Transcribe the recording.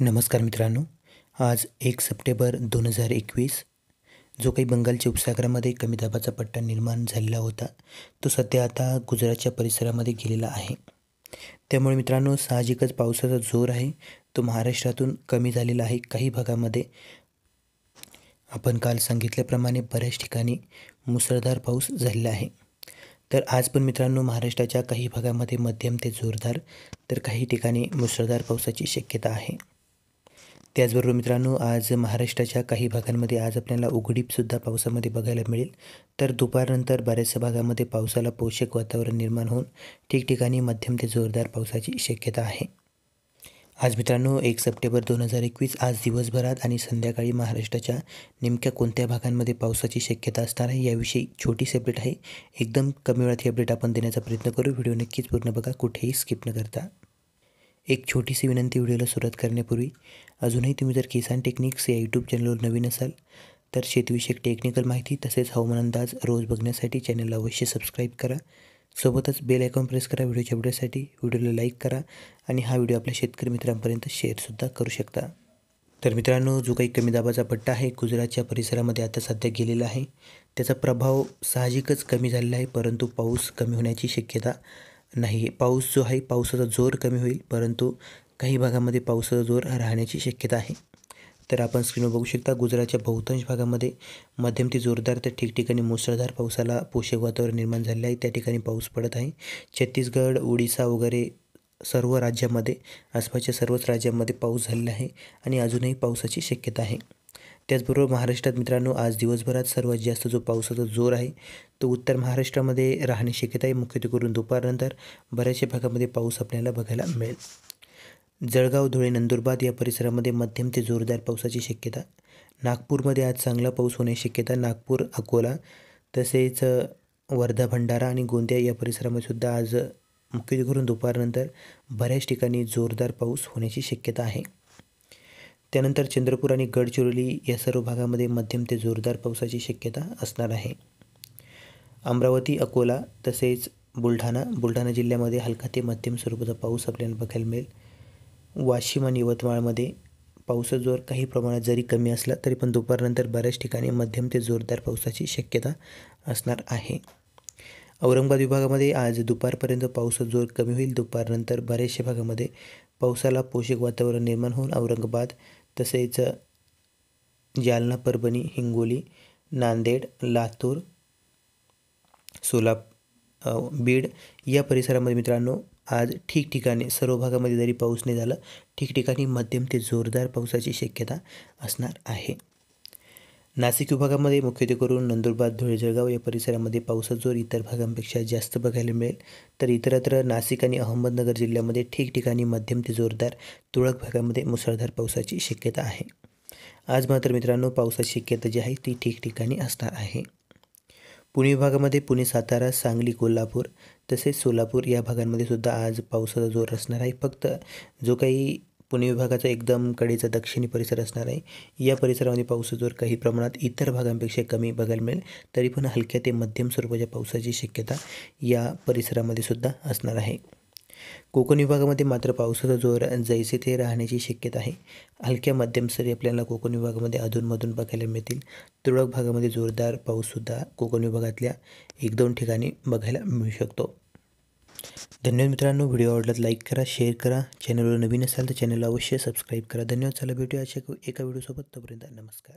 नमस्कार मित्रांनो आज एक सप्टेंबर दोन हजार एकवीस जो काही बंगालच्या उपसागरामध्ये कमी दाबाचा पट्टा निर्माण झालेला होता तो सध्या आता गुजरातच्या परिसरामध्ये गेलेला आहे त्यामुळे मित्रांनो साहजिकच पावसाचा जोर आहे तो महाराष्ट्रातून कमी झालेला आहे काही भागामध्ये आपण काल सांगितल्याप्रमाणे बऱ्याच ठिकाणी मुसळधार पाऊस झालेला आहे तर आज पण मित्रांनो महाराष्ट्राच्या काही भागामध्ये मध्यम ते जोरदार तर काही ठिकाणी मुसळधार पावसाची शक्यता आहे त्याचबरोबर मित्रांनो आज महाराष्ट्राच्या काही भागांमध्ये आज आपल्याला उघडीपसुद्धा पावसामध्ये बघायला मिळेल तर दुपारनंतर बऱ्याचशा भागामध्ये पावसाला पोषक वातावरण निर्माण होऊन ठिकठिकाणी मध्यम ते जोरदार पावसाची शक्यता आहे आज मित्रांनो एक सप्टेंबर दोन हजार एकवीस आज दिवसभरात आणि संध्याकाळी महाराष्ट्राच्या नेमक्या कोणत्या भागांमध्ये पावसाची शक्यता असणार आहे याविषयी छोटीस अपडेट आहे एकदम कमी वेळात ही अपडेट आपण देण्याचा प्रयत्न करू व्हिडिओ नक्कीच पूर्ण बघा कुठेही स्किप न करता एक छोटीशी विनंती व्हिडिओला सुरुवात करण्यापूर्वी अजूनही तुम्ही जर किसान टेक्निक्स या यूट्यूब चॅनलवर नवीन असाल तर शेतीविषयक टेक्निकल माहिती तसेच हवामान अंदाज रोज बघण्यासाठी चॅनलला अवश्य सबस्क्राईब करा सोबतच बेल आयकॉन प्रेस करा व्हिडिओच्या अपडेटसाठी व्हिडिओला लाईक करा आणि हा व्हिडिओ आपल्या शेतकरी मित्रांपर्यंत शेअरसुद्धा करू शकता तर मित्रांनो जो काही कमी दाबाचा पट्टा आहे गुजरातच्या परिसरामध्ये आता सध्या गेलेला आहे त्याचा प्रभाव साहजिकच कमी झालेला आहे परंतु पाऊस कमी होण्याची शक्यता नाही पाऊस जो आहे पावसाचा जोर कमी होईल परंतु काही भागामध्ये पावसाचा जोर राहण्याची शक्यता आहे तर आपण स्क्रीनवर बघू शकता गुजरातच्या बहुतांश भागामध्ये मध्यम ते जोरदार तर ठिकठिकाणी मुसळधार पावसाला पोषक वातावरण निर्माण झाले आहे त्या ठिकाणी पाऊस पडत आहे छत्तीसगड ओडिसा वगैरे सर्व राज्यामध्ये आसपासच्या सर्वच राज्यांमध्ये पाऊस झालेला आहे आणि अजूनही पावसाची शक्यता आहे त्याचबरोबर महाराष्ट्रात मित्रांनो आज दिवसभरात सर्वात जास्त जो पावसाचा जोर आहे तो उत्तर महाराष्ट्रामध्ये राहणे शक्यता आहे मुख्यत्वे करून दुपारनंतर बऱ्याचशा भागामध्ये पाऊस आपल्याला बघायला मिळेल जळगाव धुळे नंदुरबार या परिसरामध्ये मध्यम ते जोरदार पावसाची शक्यता नागपूरमध्ये आज चांगला पाऊस होण्याची शक्यता नागपूर अकोला तसेच वर्धा भंडारा आणि गोंदिया या परिसरामध्ये सुद्धा आज मुख्यत्वे करून दुपारनंतर बऱ्याच ठिकाणी जोरदार पाऊस होण्याची शक्यता आहे त्यानंतर चंद्रपूर आणि गडचिरोली या सर्व भागामध्ये मध्यम ते जोरदार पावसाची शक्यता असणार आहे अमरावती अकोला तसेच बुलढाणा बुलढाणा जिल्ह्यामध्ये हलका ते मध्यम स्वरूपाचा पाऊस आपल्याला बघायला मिळेल वाशिम आणि यवतमाळमध्ये पावसाचा जोर काही प्रमाणात जरी कमी असला तरी पण दुपारनंतर बऱ्याच ठिकाणी मध्यम ते जोरदार पावसाची शक्यता असणार आहे औरंगाबाद विभागामध्ये आज दुपारपर्यंत पावसाचा जोर कमी होईल दुपारनंतर बऱ्याचशा भागामध्ये पावसाला पोषक वातावरण निर्माण होऊन औरंगाबाद तसेच जालना परभणी हिंगोली नांदेड लातूर सोलाप बीड या परिसरामध्ये मित्रांनो आज ठिकठिकाणी सर्व भागामध्ये जरी पाऊस नाही झाला ठिकठिकाणी मध्यम ते जोरदार पावसाची शक्यता असणार आहे नाशिक विभागामध्ये मुख्यत्वे करून नंदुरबार धुळे जळगाव या परिसरामध्ये पावसाचा जोर इतर भागांपेक्षा जास्त बघायला मिळेल तर इतरत्र नाशिक आणि अहमदनगर जिल्ह्यामध्ये ठिकठिकाणी मध्यम ते जोरदार तुळक भागामध्ये मुसळधार पावसाची शक्यता आहे आज मात्र मित्रांनो पावसाची शक्यता जी आहे ती ठिकठिकाणी असणार आहे पुणे विभागामध्ये पुणे सातारा सांगली कोल्हापूर तसेच सोलापूर या भागांमध्ये सुद्धा आज पावसाचा जोर असणार आहे फक्त जो काही पुणे विभागाचा एकदम कडेचा दक्षिणी परिसर असणार आहे या परिसरामध्ये पावसाचा जोर काही प्रमाणात इतर भागांपेक्षा कमी बघायला मिळेल तरी पण हलक्या ते मध्यम स्वरूपाच्या पावसाची शक्यता या परिसरामध्ये सुद्धा असणार आहे कोकण विभागामध्ये मात्र पावसाचा जोर जैसे ते राहण्याची शक्यता आहे हलक्या मध्यम सरी आपल्याला कोकण विभागामध्ये अधूनमधून बघायला मिळतील तुरळक भागामध्ये जोरदार पाऊससुद्धा कोकण विभागातल्या एक दोन ठिकाणी बघायला मिळू शकतो धन्यवाद मित्रांनो व्हिडिओ आवडल्यास लाईक करा शेअर करा चॅनलवर नवीन असाल तर चॅनलला अवश्य सबस्क्राईब करा धन्यवाद चला भेटूया अशा एका व्हिडिओसोबत तोपर्यंत नमस्कार